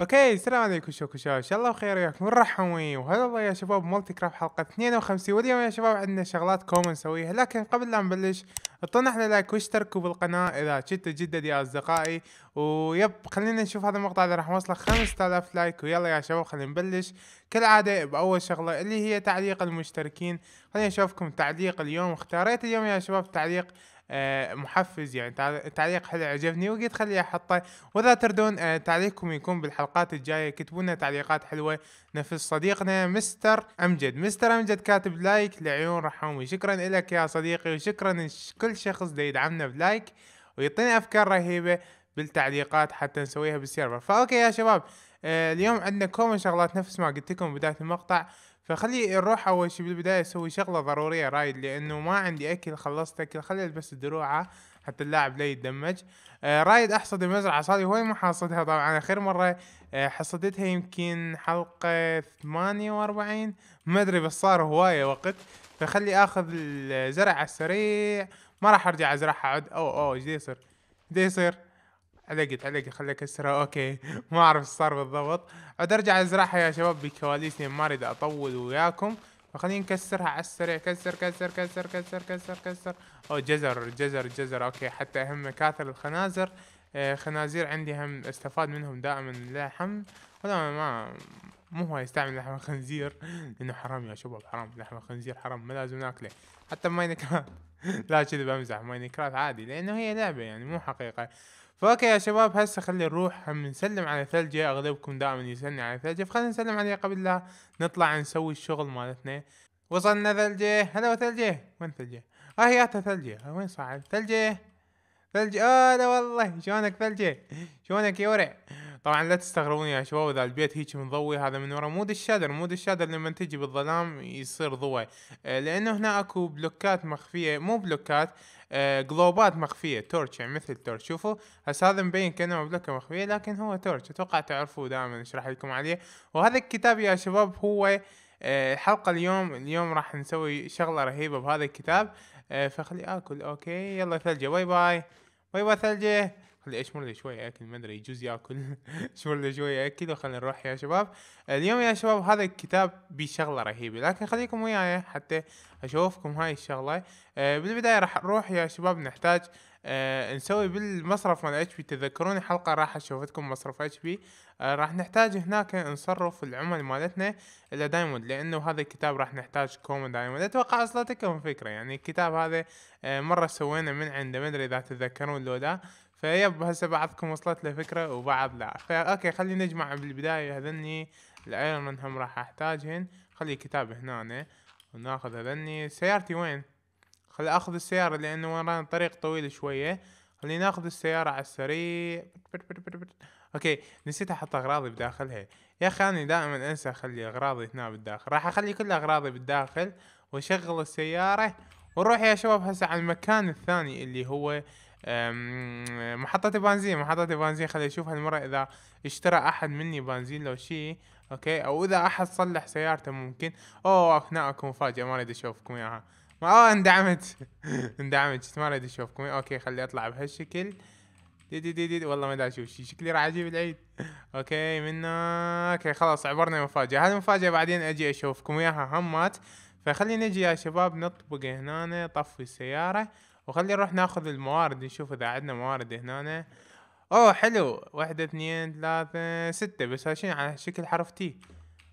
اوكي السلام عليكم شو شباب ان شاء الله بخير وياكم مرحبا وهلا والله يا شباب مولتي كراب حلقه 52 واليوم يا شباب عندنا شغلات كومن نسويها لكن قبل لا نبلش اعطونا احنا لايك واشتركوا بالقناه اذا كنتوا جدد يا اصدقائي ويب خلينا نشوف هذا المقطع اذا راح نوصله 5000 لايك ويلا يا شباب خلينا نبلش كالعاده باول شغله اللي هي تعليق المشتركين خلينا نشوفكم تعليق اليوم اختاريت اليوم يا شباب تعليق آه، محفز يعني تعليق حلو عجبني وقلت خليه احطه واذا تردون آه، تعليقكم يكون بالحلقات الجايه كتبوا لنا تعليقات حلوه نفس صديقنا مستر امجد مستر امجد كاتب لايك لعيون رحومي شكرا لك يا صديقي وشكرا لكل شخص دا يدعمنا بلايك ويعطينا افكار رهيبه بالتعليقات حتى نسويها بالسيرفر فاوكي يا شباب آه، اليوم عندنا كومن شغلات نفس ما قلت لكم بدايه المقطع فخلي نروح اول شيء بالبدايه اسوي شغله ضروريه رايد لانه ما عندي اكل خلصت اكل خلي البس الدروعه حتى اللاعب لا يتدمج آه رايد احصد المزرعه صار لي هواي ما حصدها طبعا اخر مره آه حصدتها يمكن حلقه 48 ما ادري بس صار هوايه وقت فخلي اخذ الزرع السريع ما راح ارجع ازرعها عد او او ايش يصير؟ يصير علقت علقت خليك كسرة اوكي ما اعرف ايش صار بالضبط عاد ارجع ازرعها يا شباب بكواليسي ما اريد اطول وياكم فخليني نكسرها على السريع كسر كسر كسر كسر كسر كسر او جزر جزر جزر اوكي حتى اهم مكاثر الخنازر آه خنازير عندي هم استفاد منهم دائما اللحم ولا ما مو هو يستعمل لحم الخنزير لانه حرام يا شباب حرام لحم الخنزير حرام ما لازم ناكله حتى ماينكرافت لا كذي بمزح ماينكرافت عادي لانه هي لعبه يعني مو حقيقه فاوكي يا شباب هسه خلينا نروح نسلم على ثلجة اغلبكم دائما يسلم على ثلجة فخلينا نسلم عليه قبل لا نطلع نسوي الشغل مالتنا وصلنا ثلجة هلا ثلجة وين ثلجة اه يا ثلجة وين صاعد ثلجة ثلجة اه لا والله شلونك ثلجة شلونك يا ورع طبعا لا تستغربون يا شباب اذا البيت هيك مضوي هذا من ورا مود الشادر مود الشادر لما تجي بالظلام يصير ضوي آه، لانه هنا اكو بلوكات مخفيه مو بلوكات جلوبات مخفيه تورتش يعني مثل تورتش شوفوا هسه هذا مبين كانه مملكه مخفيه لكن هو تورتش اتوقع تعرفوه دائما اشرح لكم عليه وهذا الكتاب يا شباب هو آه، الحلقه اليوم اليوم راح نسوي شغله رهيبه بهذا الكتاب آه، فخلي اكل اوكي يلا ثلجه باي باي باي باي ثلجه خلي اشمر لي شوي اكل ما ادري يجوز ياكل اشمر لي شوي اكل وخلينا نروح يا شباب اليوم يا شباب هذا الكتاب بشغلة رهيبه لكن خليكم وياي حتى اشوفكم هاي الشغله أه بالبدايه راح نروح يا شباب نحتاج أه نسوي بالمصرف مال اتش بي تذكروني حلقه راح اشوفتكم مصرف اتش بي أه راح نحتاج هناك نصرف العمل مالتنا الى دايموند لانه هذا الكتاب راح نحتاج كومن دايموند اتوقع اصلتكم فكره يعني الكتاب هذا أه مره سوينا من عنده ما ادري اذا تتذكرون لو لا فيب هسه بعضكم وصلت له فكره وبعض لا اوكي خلي نجمع بالبدايه هذني الايرون من هم راح احتاجهن خلي كتاب هنا وناخذ هذني سيارتي وين خلي اخذ السياره لانه ورانا طريق طويل شويه خلي ناخذ السياره على السريع اوكي نسيت احط اغراضي بداخلها يا اخي انا دائما انسى اخلي اغراضي هنا بالداخل راح اخلي كل اغراضي بالداخل واشغل السياره ونروح يا شباب هسه على المكان الثاني اللي هو محطة بنزين محطة بنزين خلي اشوف هالمرة اذا اشترى احد مني بنزين لو شي اوكي او اذا احد صلح سيارته ممكن اوه اثناء اكو مفاجأة ما اريد اشوفكم اياها ما اندعمت اندعمت ما اريد اشوفكم اوكي خلي اطلع بهالشكل دي دي دي دي والله ما ادري اشوف شي شكلي راح اجيب العيد اوكي منا اوكي خلاص عبرنا مفاجأة هالمفاجأة بعدين اجي اشوفكم اياها همات فخلينا نجي يا شباب نطبق هنا طفي السيارة وخلي نروح ناخذ الموارد نشوف اذا عندنا موارد هنا اوه حلو واحدة اثنين ثلاثة ستة بس هاشين على شكل حرف تي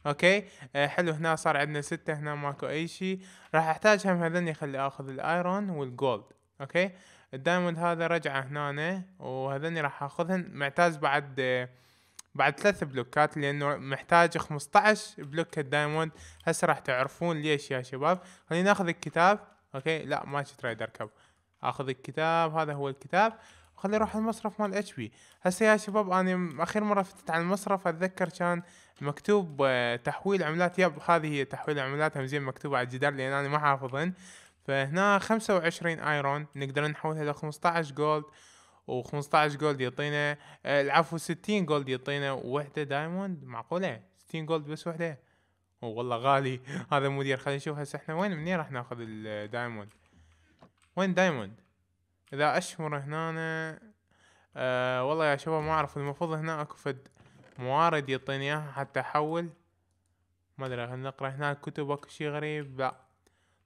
اوكي آه حلو هنا صار عندنا ستة هنا ماكو اي شي راح احتاج هم هذني خلي اخذ الايرون والجولد اوكي الدايموند هذا رجع هنا وهذني راح اخذهن معتاز بعد بعد ثلاث بلوكات لانه محتاج 15 بلوك الدايموند هسه راح تعرفون ليش يا شباب خلينا ناخذ الكتاب اوكي لا ما كنت رايد اركب اخذ الكتاب هذا هو الكتاب خلي اروح المصرف مال اتش بي هسه يا شباب انا اخر مره فتت على المصرف اتذكر كان مكتوب آه، تحويل عملات يب هذه هي تحويل عملات هم زين مكتوب على الجدار لان انا ما حافظن فهنا 25 ايرون نقدر نحولها ل 15 جولد و15 جولد يعطينا آه، العفو 60 جولد يعطينا وحده دايموند معقوله 60 جولد بس وحده والله غالي هذا مدير خلينا نشوف هسه احنا وين منين راح ناخذ الدايموند وين دايموند اذا اشمر هنا أه والله يا شباب ما اعرف المفروض هنا اكو فد موارد يعطيني اياها حتى احول ما ادري خلينا نقرا هنا الكتب اكو شي غريب لا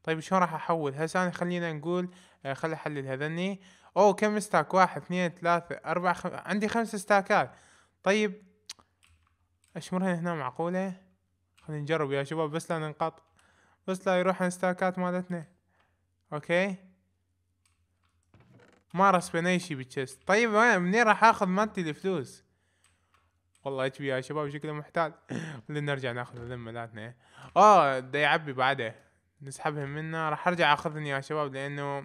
طيب شلون راح احول هسه خلينا نقول أه خلي احلل هذني اوه كم ستاك واحد اثنين ثلاثة اربعة خم... عندي خمس ستاكات طيب اشمرها هنا معقولة خلينا نجرب يا شباب بس لا ننقط بس لا يروح ستاكات مالتنا اوكي ما رسبنا اي شيء بالشست طيب منين راح اخذ مالتي الفلوس والله اتش بي يا شباب شكله محتاج نرجع ناخذ الذمه مالتنا اه دا يعبي بعده نسحبهم منه راح ارجع اخذني يا شباب لانه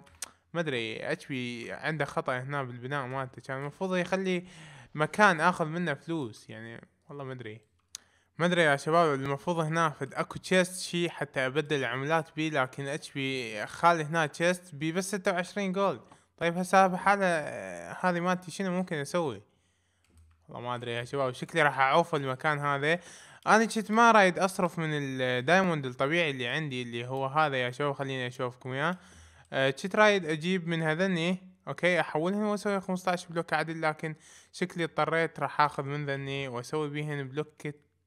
ما ادري اتش بي عنده خطا هنا بالبناء مالته كان المفروض يخلي مكان اخذ منه فلوس يعني والله ما ادري ما ادري يا شباب المفروض هنا فد اكو تشيست شي حتى ابدل العملات بيه لكن اتش بي خالي هنا تشيست بي بس 26 جولد طيب هسه بحالة هذه مالتي شنو ممكن اسوي والله ما ادري يا شباب شكلي راح اعوف المكان هذا انا كنت ما رايد اصرف من الدايموند الطبيعي اللي عندي اللي هو هذا يا شباب خليني اشوفكم اياه كنت أه، رايد اجيب من هذني اوكي احولهم واسوي 15 بلوك عدل لكن شكلي اضطريت راح اخذ من ذني واسوي بيهن بلوك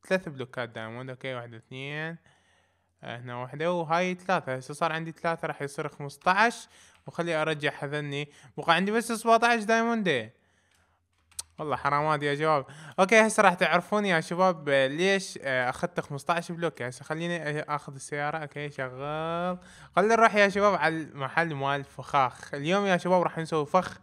ثلاث بلوكات دايموند اوكي واحدة اثنين أه، هنا واحدة وهاي ثلاثة هسه صار عندي ثلاثة راح يصير 15 وخلي ارجع حذني بقى عندي بس 17 دايموند دي. والله حرامات يا شباب اوكي هسه راح تعرفون يا شباب ليش آه، اخذت 15 بلوك يعني هسه خليني اخذ السياره اوكي شغال خلينا نروح يا شباب على المحل مال الفخاخ اليوم يا شباب راح نسوي فخ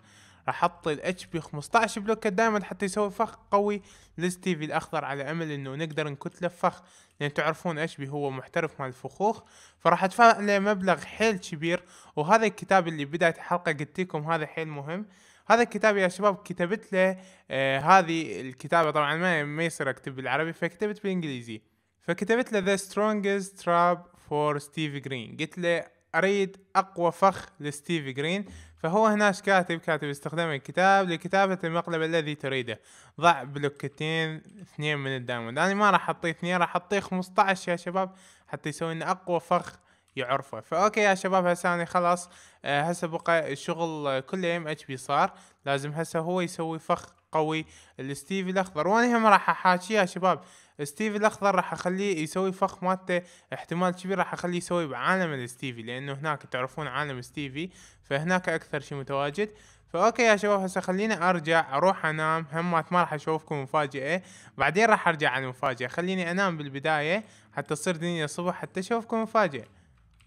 احط الاتش بي 15 بلوكات دائما حتى يسوي فخ قوي للستيفي الاخضر على امل انه نقدر نكتله فخ لان تعرفون اتش بي هو محترف مع الفخوخ فراح ادفع له مبلغ حيل كبير وهذا الكتاب اللي بدايه الحلقه قلت لكم هذا حيل مهم هذا الكتاب يا شباب كتبت له آه هذه الكتابه طبعا ما ما يصير اكتب بالعربي فكتبت بالانجليزي فكتبت له The Strongest Trap for Steve Green قلت له اريد اقوى فخ لستيفي جرين فهو هنا كاتب كاتب استخدام الكتاب لكتابة المقلب الذي تريده ضع بلوكتين اثنين من الدايموند انا ما راح اعطيه اثنين راح اعطيه 15 يا شباب حتى يسوي لنا اقوى فخ يعرفه فاوكي يا شباب هسه انا خلاص آه، هسه بقى الشغل كله ام اتش بي صار لازم هسه هو يسوي فخ قوي لستيفي الاخضر وانا هم راح احاكيه يا شباب ستيفي الاخضر راح اخليه يسوي فخ مالته احتمال كبير راح اخليه يسوي بعالم الستيفي لانه هناك تعرفون عالم ستيفي فهناك اكثر شيء متواجد فاوكي يا شباب هسه خليني ارجع اروح انام همات ما راح اشوفكم مفاجئه بعدين راح ارجع على المفاجئه خليني انام بالبدايه حتى تصير دنيا الصبح حتى اشوفكم مفاجئه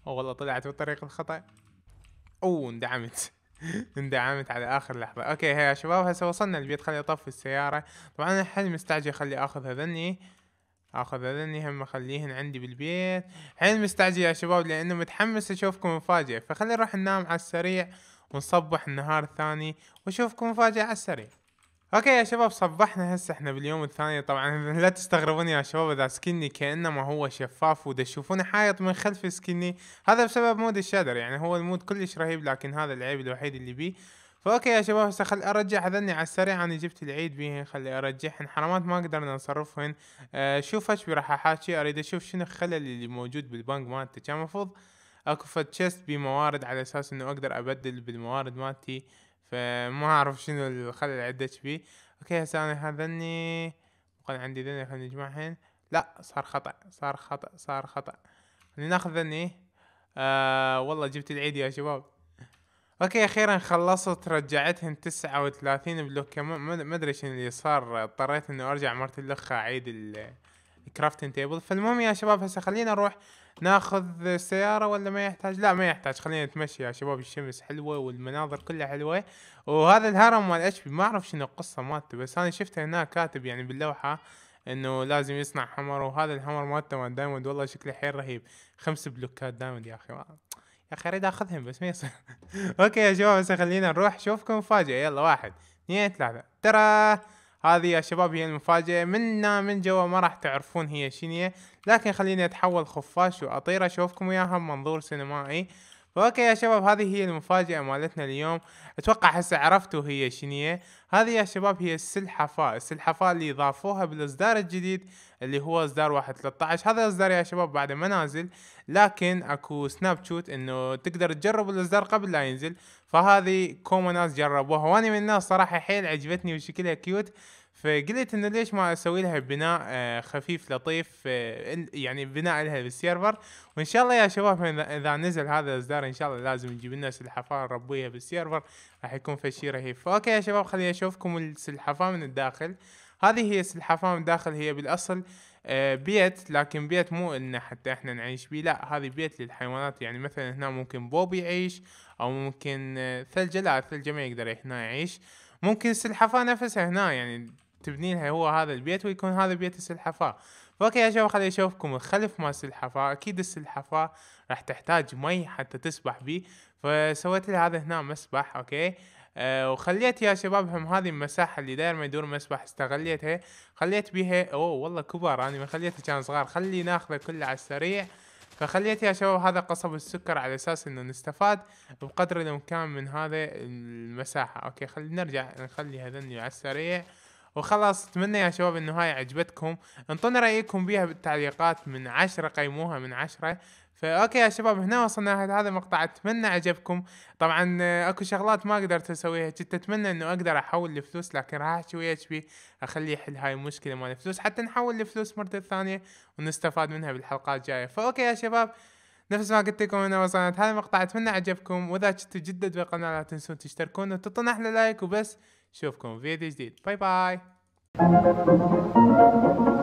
او والله طلعت بالطريق الخطا او اندعمت اندعمت على اخر لحظه اوكي هيا يا شباب هسه وصلنا البيت خلي اطفي السياره طبعا الحين مستعجل خلي اخذ هذني اخذ اذني هم اخليهن عندي بالبيت حين مستعجل يا شباب لانه متحمس اشوفكم مفاجئ فخلي نروح ننام على السريع ونصبح النهار الثاني واشوفكم مفاجئ على السريع اوكي يا شباب صبحنا هسه احنا باليوم الثاني طبعا لا تستغربون يا شباب اذا سكني كانما هو شفاف ودا تشوفون حايط من خلف سكني هذا بسبب مود الشادر يعني هو المود كلش رهيب لكن هذا العيب الوحيد اللي بيه فاوكي يا شباب هسه خل ارجع هذني على السريع انا جبت العيد بيهن خلي ارجعهن حرامات ما قدرنا نصرفهن أه شوف ايش راح احاكي اريد اشوف شنو الخلل اللي موجود بالبنك مالتي كان المفروض اكو فد تشيست بموارد على اساس انه اقدر ابدل بالموارد مالتي فما اعرف شنو الخلل عدت بيه اوكي هسه انا هذني وكان عندي ذني خلينا نجمعهن لا صار خطا صار خطا صار خطا خلينا ناخذ ذني آه والله جبت العيد يا شباب اوكي اخيرا خلصت رجعتهن 39 بلوك ما ادري شنو اللي صار اضطريت انه ارجع مرة الاخ اعيد الكرافتن تيبل فالمهم يا شباب هسه خلينا نروح ناخذ سيارة ولا ما يحتاج لا ما يحتاج خلينا نتمشي يا شباب الشمس حلوة والمناظر كلها حلوة وهذا الهرم مال اتش بي ما اعرف شنو القصة مالته بس انا شفته هناك كاتب يعني باللوحة انه لازم يصنع حمر وهذا الحمر مالته مال دايموند والله شكله حيل رهيب خمس بلوكات دايموند يا اخي اخي اريد اخذهم بس ما يصير اوكي يا شباب هسه خلينا نروح شوفكم مفاجاه يلا واحد اثنين ثلاثه ترى هذه يا شباب هي المفاجأة منا من جوا ما راح تعرفون هي شنية لكن خليني اتحول خفاش واطير اشوفكم وياها منظور سينمائي اوكي يا شباب هذه هي المفاجأة مالتنا اليوم اتوقع هسه عرفتوا هي شنية هذه يا شباب هي السلحفاة السلحفاة اللي اضافوها بالاصدار الجديد اللي هو اصدار واحد 13 هذا الاصدار يا شباب بعد ما نازل لكن اكو سناب شوت انه تقدر تجرب الاصدار قبل لا ينزل فهذه كومو ناس جربوها واني من الناس صراحة حيل عجبتني وشكلها كيوت فقلت انه ليش ما اسوي لها بناء آه، خفيف لطيف آه، يعني بناء لها بالسيرفر وان شاء الله يا شباب اذا نزل هذا الاصدار ان شاء الله لازم نجيب لنا سلحفاه نربيها بالسيرفر راح يكون فشي رهيب اوكي يا شباب خليني اشوفكم السلحفاه من الداخل هذه هي السلحفاه من الداخل هي بالاصل آه، بيت لكن بيت مو انه حتى احنا نعيش بيه لا هذه بيت للحيوانات يعني مثلا هنا ممكن بوب يعيش او ممكن ثلج لا الثلجه ما يقدر هنا يعيش ممكن السلحفاه نفسها هنا يعني تبني لها هو هذا البيت ويكون هذا بيت السلحفاه فاوكي يا شباب خليني اشوفكم الخلف مال السلحفاه اكيد السلحفاه راح تحتاج مي حتى تسبح بيه فسويت لها هذا هنا مسبح اوكي أه وخليت يا شباب هم هذه المساحه اللي داير ما يدور مسبح استغليتها خليت بيها اوه والله كبر انا يعني ما خليته كان صغار خلي ناخذه كله على السريع فخليت يا شباب هذا قصب السكر على اساس انه نستفاد بقدر الامكان من هذه المساحه اوكي خلينا نرجع نخلي هذني على السريع وخلاص اتمنى يا شباب انه هاي عجبتكم انطونا رايكم بيها بالتعليقات من عشرة قيموها من عشرة فاوكي يا شباب هنا وصلنا لهذا هذا المقطع اتمنى عجبكم طبعا آه، اكو شغلات ما قدرت اسويها كنت اتمنى انه اقدر احول الفلوس لكن راح احكي ويا شبي اخليه يحل هاي المشكله مال الفلوس حتى نحول الفلوس مره ثانيه ونستفاد منها بالحلقات الجايه فاوكي يا شباب نفس ما قلت لكم انا وصلنا هذا المقطع اتمنى عجبكم واذا كنتوا جدد بالقناه لا تنسون تشتركون وتعطونا احلى لايك وبس اشوفكم فيديو جديد باي باي